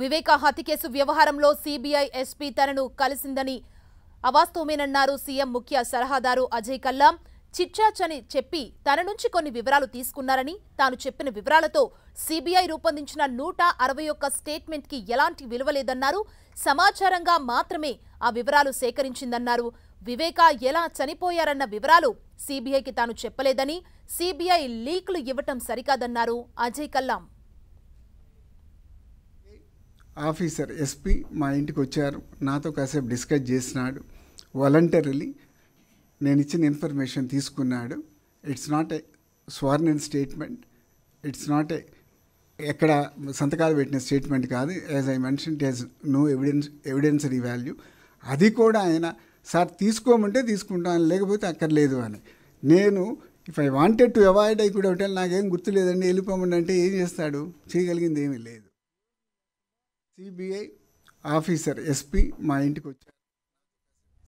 వివేక హత్య కేసు వ్యవహారంలో CBI SP తనను కలిసిందని అవాస్తవమేనన్నారు సీఎం ముఖ్య సలహాదారు అజయ్ కల్లా చిట్చాచ్ అని చెప్పి తన నుంచి కొన్ని వివరాలు తీసుకున్నారని తాను చెప్పిన వివరాలతో సిబిఐ రూపొందించిన నూట అరవై ఒక్క స్టేట్మెంట్కి ఎలాంటి విలువలేదన్నారు సమాచారంగా మాత్రమే ఆ వివరాలు సేకరించిందన్నారు వివేక ఎలా చనిపోయారన్న వివరాలు సిబిఐకి తాను చెప్పలేదని సిబిఐ లీక్లు ఇవ్వటం సరికాదన్నారు అజయ్ కల్లాం ఆఫీసర్ ఎస్పీ మా ఇంటికి వచ్చారు నాతో కాసేపు డిస్కస్ చేసినాడు వాలంటరీలీ నేను ఇచ్చిన ఇన్ఫర్మేషన్ తీసుకున్నాడు it's not a in statement it's not a ఎక్కడ సంతకాలు పెట్టిన స్టేట్మెంట్ కాదు as I mention as no evidence evidentiary value అది కూడా ఆయన సార్ తీసుకోమంటే తీసుకుంటాను లేకపోతే అక్కర్లేదు అని నేను if I wanted to avoid అయి కూడా ఉంటే నాకేం గుర్తులేదండి వెళ్ళిపోమండి అంటే ఏం చేస్తాడు చేయగలిగింది ఏమీ లేదు సిబిఐ ఆఫీసర్ ఎస్పీ మా ఇంటికి వచ్చారు